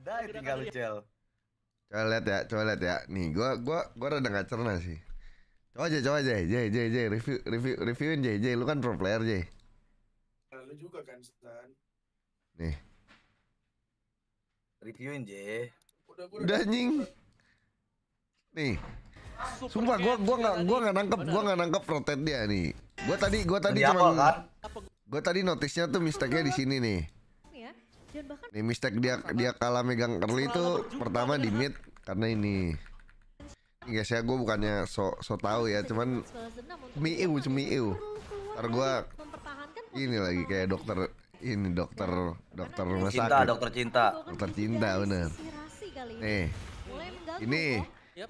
Ada ya tinggal lu, Cel. Coba lihat ya, coba lihat ya. Nih, gua gua gua rada enggak cerna sih. Coba aja, coba aja. Jay, Jay, Jay, review review reviewin Jay, Jay. Lu kan pro player, Jay. Nah, lu juga kan, Stan. Nih. Reviewin, Jay. Udah, udah, udah nying. Nih. Super Sumpah gua gua enggak gua enggak nangkep, gua enggak nangkep protet dia nih. Gua tadi gua tadi cuma kan? Gua tadi notisnya tuh mistake di sini nih dan bahkan mistake dia dia kalah megang early itu pertama di mid karena ini ini guys ya gue bukannya so so tahu ya cuman miu cemiu ntar gue ini lagi kayak dokter ini dokter dokter rumah sakit dokter cinta dokter cinta bener ya. nih ini ya,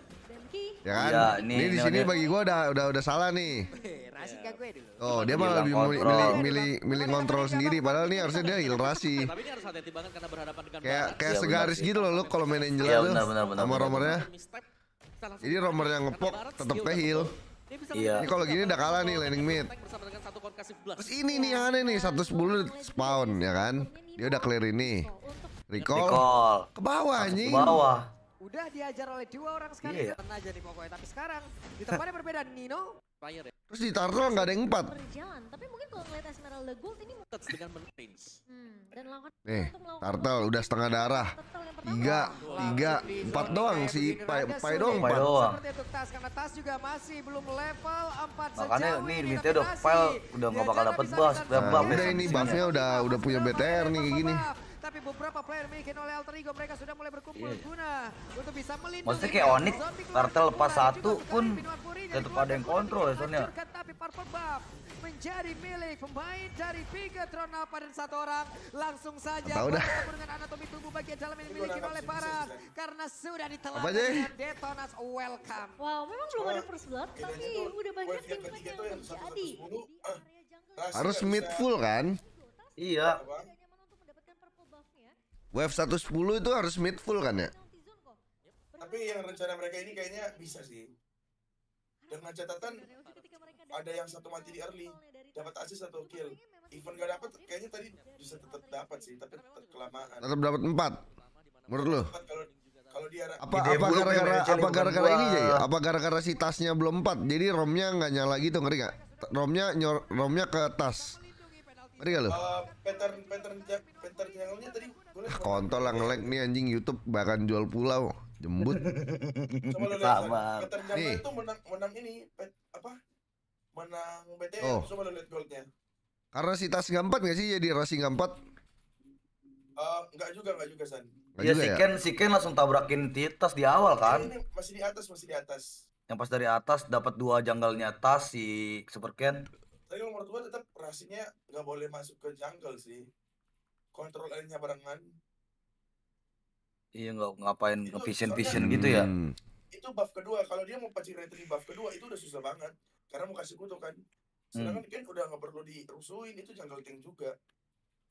ya kan ya, ini, ini di sini bagi gue udah udah udah salah nih Asik iya. gue dulu. Oh, dia malah lebih milih milih milih ngontrol sendiri Padahal ini harusnya dia ilerasi. Tapi ini harus hati-hati banget karena berhadapan dengan Kayak kayak segaris gitu loh lu kalau main ya, tuh. Sama romernya. Jadi romer yang ngepok tetap ke heal. Iya. Ini kalau gini udah kalah nih landing mid. Terus ini nih yang aneh nih 110 spawn ya kan. Dia udah clear ini. Recall. Recall. Ke bawah anjing. Ke bawah. Udah diajar oleh dua orang sekali iya. Tenang aja nih pokoknya. Tapi sekarang di tempatnya berbeda Nino Fire ya. Terus di turtle nggak ada yang empat. Berjalan, tapi mungkin kalau ngeliat Esmeralda Gold ini touch dengan menrange. Hmm, dan lawan Nih, Tartel udah setengah darah. Tiga, tiga, empat doang sih. Pai, pai doang, pai doang. Makanya ini limitnya udah file, udah nggak bakal dapet buff. Nah, udah ini buffnya udah udah punya BTR nih kayak gini tapi beberapa player dimiliki oleh alter ego mereka sudah mulai berkumpul yeah. guna untuk bisa melindungi maksudnya kayak Onit kartel lepas satu pun tetap ada yang kontrol ya soalnya tapi purple buff menjadi milik pemain dari Bigatron apa dan satu orang langsung saja Tahu dah. dengan anatomi tubuh bagian dalam yang dimiliki oleh para karena sudah ditelan dengan detonas welcome wow memang belum ada first blood tapi udah banyak tim yang jadi ah, harus iya, mid iya. full kan iya Wave 110 itu harus mid full kan ya? Tapi yang rencana mereka ini kayaknya bisa sih. Dengan catatan ada yang satu mati di early, dapat assist satu kill. Even gak dapat, kayaknya tadi bisa tetap dapat sih, tapi tetap kelamaan. Tetap dapat 4. Menurut lo? Kalau dia apa apa gara-gara apa gara-gara ini ya? Apa gara-gara si tasnya belum empat? Jadi romnya nggak nyala gitu ngeri nggak? Romnya nyor romnya ke tas. Ngeri loh. lo? Uh, pattern pattern pattern yang tadi kontol lah ngelek nih anjing YouTube bahkan jual pulau jembut Coba sama nih itu menang menang ini apa menang BTN oh. coba lihat goldnya karena si tas gampat gak sih jadi racing gampat uh, eh, enggak juga enggak juga san Iya si ya? Ken, si Ken langsung tabrakin Titas di awal kan? Ini masih di atas, masih di atas. Yang pas dari atas dapat dua janggalnya tas si Super Ken. Tapi nomor dua tetap rasinya nggak boleh masuk ke jungle sih kontrol airnya barengan iya nggak ngapain ke vision vision gitu ya hmm. itu buff kedua kalau dia mau pancing retri buff kedua itu udah susah banget karena mau kasih kutu kan sedangkan hmm. kan udah nggak perlu dirusuin itu jungle tank juga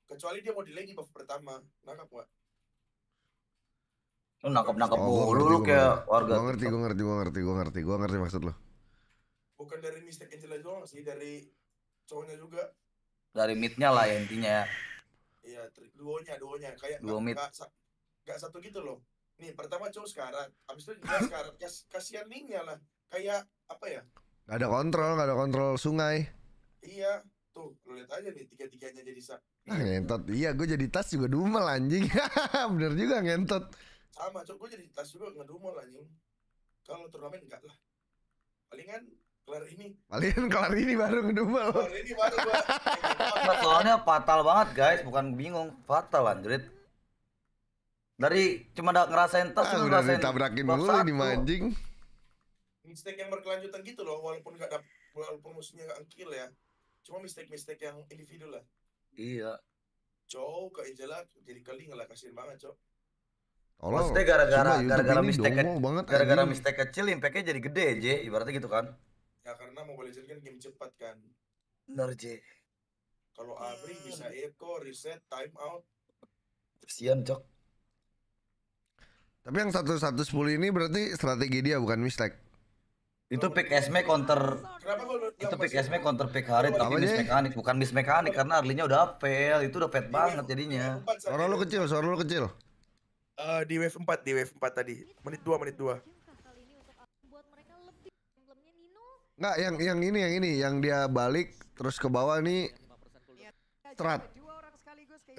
kecuali dia mau delay di buff pertama nangkap nggak Lu nangkap nangkap oh, mulu lu kayak warga. Gua ngerti, gua ngerti, gua ngerti, gua ngerti, gua ngerti maksud lu. Bukan dari mistake Angela doang sih, dari cowoknya juga. Dari mitnya lah ya, intinya ya. Iya, duonya, duonya kayak Duo gak, gak, gak, satu gitu loh. Nih, pertama cowok sekarang, habis itu dia sekarang kas, kasihan Ninya lah. Kayak apa ya? Gak ada kontrol, gak ada kontrol sungai. Iya, tuh lu lihat aja nih tiga-tiganya jadi sak. Ah, ngentot. Iya, gue jadi tas juga dumel anjing. Bener juga ngentot. Sama, cowok gue jadi tas juga ngedumel anjing. Kalau turnamen enggak lah. Palingan kelar ini kalian kelar ini baru ngedumel kelar ini baru gua nah, soalnya fatal banget guys bukan bingung fatal anjrit dari cuma ngerasain tas ah, udah ditabrakin dulu ini manjing mistake yang berkelanjutan gitu loh walaupun nggak dapet walaupun musuhnya gak kill ya cuma mistake-mistake yang individu lah iya cow kak Angela jadi kali ngelakasin banget cow Oh, Maksudnya gara-gara gara-gara mistake, gara-gara mistake kecil impactnya jadi gede aja ibaratnya gitu kan. Ya karena Mobile Legends kan game cepat kan. Benar, J. Kalau Abri bisa eco, reset, time out. Siang Cok. Tapi yang satu satu sepuluh ini berarti strategi dia bukan mistake. Itu pick SM counter itu pick SM counter pick Harit tapi miss mekanik bukan miss mekanik karena Arlinya udah apel itu udah pet banget jadinya. Suara lu kecil, suara lu kecil. Eh, di wave 4, di wave 4 tadi. Menit 2, menit 2. Nggak, yang yang ini yang ini yang dia balik terus ke bawah nih strat.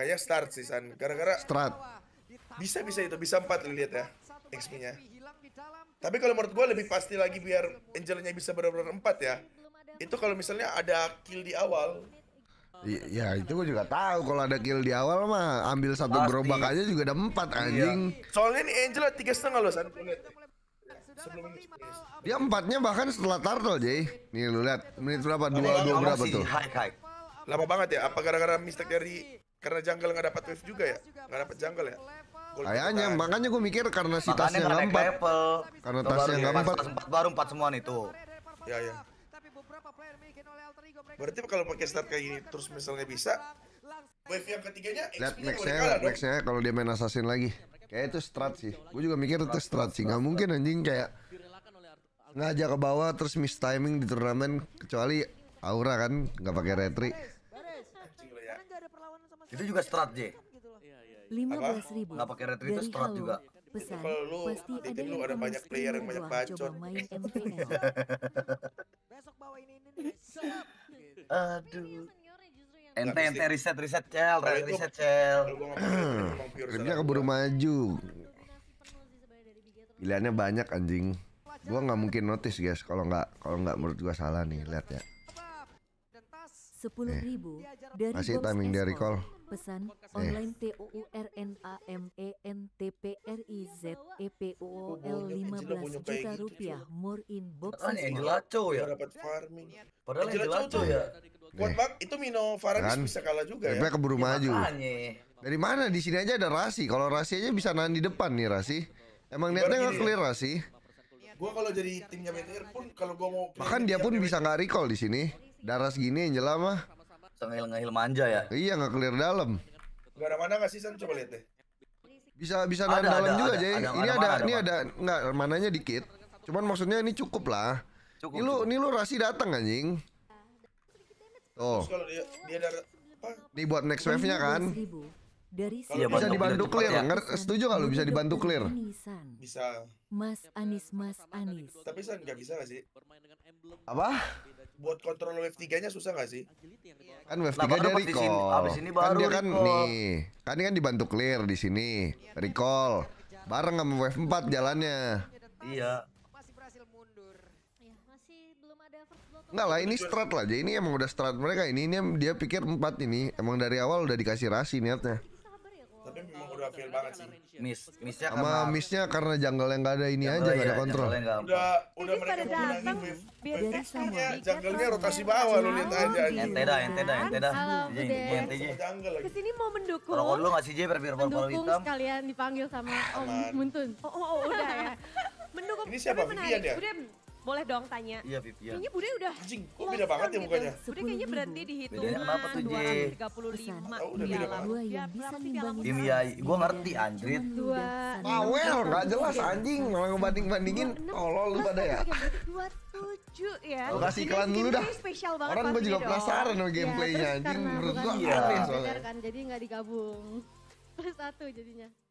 Kayak start sih San, gara-gara strat. Bisa bisa itu bisa empat lihat ya XP-nya. Tapi kalau menurut gue lebih pasti lagi biar Angelnya bisa benar-benar empat ya. Itu kalau misalnya ada kill di awal. I ya itu gue juga tahu kalau ada kill di awal mah ambil satu gerobak aja juga ada empat iya. anjing. Iya. Soalnya ini Angel tiga setengah loh San dia empatnya bahkan setelah turtle Jay nih lu lihat menit berapa dua dua berapa tuh lama banget ya apa gara-gara mistake dari karena jungle nggak dapat wave juga ya nggak dapat jungle ya Kayaknya kan. makanya gue mikir karena si makanya tasnya nggak empat, karena tasnya nggak empat, empat baru empat semua nih tuh. Ya ya. Berarti kalau pakai start kayak gini terus misalnya bisa, wave yang ketiganya. Lihat nextnya, nextnya kalau dia main assassin lagi. Kayak itu strat sih. Gue juga mikir itu strat sih. Gak mungkin anjing kayak ngajak ke bawah terus miss timing di turnamen kecuali Aura kan nggak pakai retri. Ya. Itu juga strat J. Lima belas ribu. Gak pakai retri itu strat juga. Pesan, kalau lu pasti di tim lu ada banyak player yang banyak bacot. Besok bawa ini ini. Aduh. Ente ente riset riset cel, riset cel. Kerja keburu maju. Pilihannya banyak anjing. Gua nggak mungkin notice guys kalau nggak kalau nggak menurut gua salah nih lihat ya. Sepuluh eh, ribu dari Masih timing dari call Pesan eh. online T O U R N A M E N T P R I Z E P O O L lima belas juta gitu, rupiah more in box. Kan yang ya. ya? Padahal yang ya. ya. Kuat bang, itu Mino Faragis kan? bisa kalah juga ya. ya. keburu maju. Makanya. Dari mana? Di sini aja ada Rasi. Kalau Rasi aja bisa nahan di depan nih Rasi. Emang niatnya nggak clear Rasi? Gua kalau jadi timnya BTR pun kalau gue mau. Bahkan dia pun ya, bisa nggak recall di sini. Daras gini yang jelas mah. Sengil ngehil manja ya. Iya nggak clear dalam. Gak ada mana nggak sih San coba lihat deh. Bisa bisa nahan dalam juga jadi. ini ada, ada, ada ini ada nggak mananya dikit. Cuman maksudnya ini cukup lah. Cukup, ini lu, ini lu Rasi datang anjing. Tuh. Ini buat next wave-nya kan? iya, bisa dibantu clear, ya. Nger setuju nggak lu bisa dibantu clear? Bisa. Mas Anis, Mas Anis. Tapi San nggak bisa nggak sih? Apa? Buat kontrol wave 3-nya susah nggak sih? Kan wave 3 dari recall. Abis ini kan baru kan dia kan nih, kan dia kan dibantu clear di sini. Iya, recall. Bareng sama wave 4 jalannya. Iya. Enggak lah, ini strat lah. Jadi ini emang udah strat mereka. Ini, ini dia pikir empat ini emang dari awal udah dikasih rasi niatnya. Tapi memang udah feel banget sih. Miss, missnya karena Sama missnya karena jungle yang gak ada ini aja, gak iya, ada kontrol. Udah, udah mereka datang dari semua. Ya, jungle-nya kan. rotasi bawah lu lihat aja. Ente dah, ente dah, ente dah. Ente aja. Kesini mau mendukung. kalau lu ngasih sih biar biar barbel hitam. Mendukung sekalian dipanggil sama Om Muntun. Oh, oh, oh, udah ya. Mendukung. Ini siapa Vivian ya? boleh dong tanya. Iya, Vivian. Kayaknya Bude udah Anjing, kok beda banget gitu. ya mukanya? Bude kayaknya berhenti di hitungan kenapa tuh, J? 235 oh, udah beda banget. Ya, tim ya, gua iya, ngerti anjrit. Dua. Pawel, enggak iya, jelas iya. anjing, mau ngebanding-bandingin. Tolol lu pada ya. 27 ya. Lu kasih iklan dulu dah. Orang gua juga penasaran sama gameplaynya anjing. Menurut gua aneh soalnya. Kan? jadi enggak digabung. Plus satu jadinya.